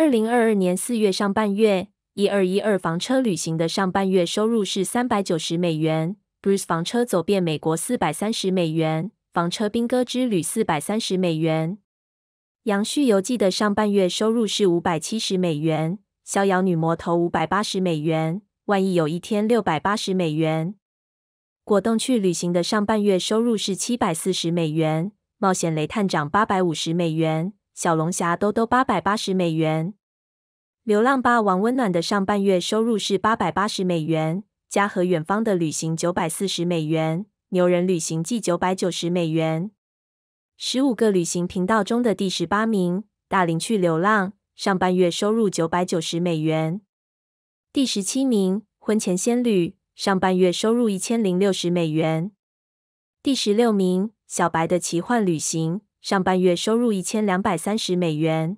二零二二年四月上半月，一二一二房车旅行的上半月收入是三百九十美元。Bruce 房车走遍美国四百三十美元。房车兵哥之旅四百三十美元。杨旭游记的上半月收入是五百七十美元。逍遥女魔头五百八十美元。万一有一天六百八十美元。果冻去旅行的上半月收入是七百四十美元。冒险雷探长八百五十美元。小龙虾兜兜八百八十美元，流浪霸王温暖的上半月收入是八百八十美元，家和远方的旅行九百四十美元，牛人旅行记九百九十美元，十五个旅行频道中的第十八名大林去流浪上半月收入九百九十美元，第十七名婚前仙侣上半月收入一千零六十美元，第十六名小白的奇幻旅行。上半月收入一千两百三十美元。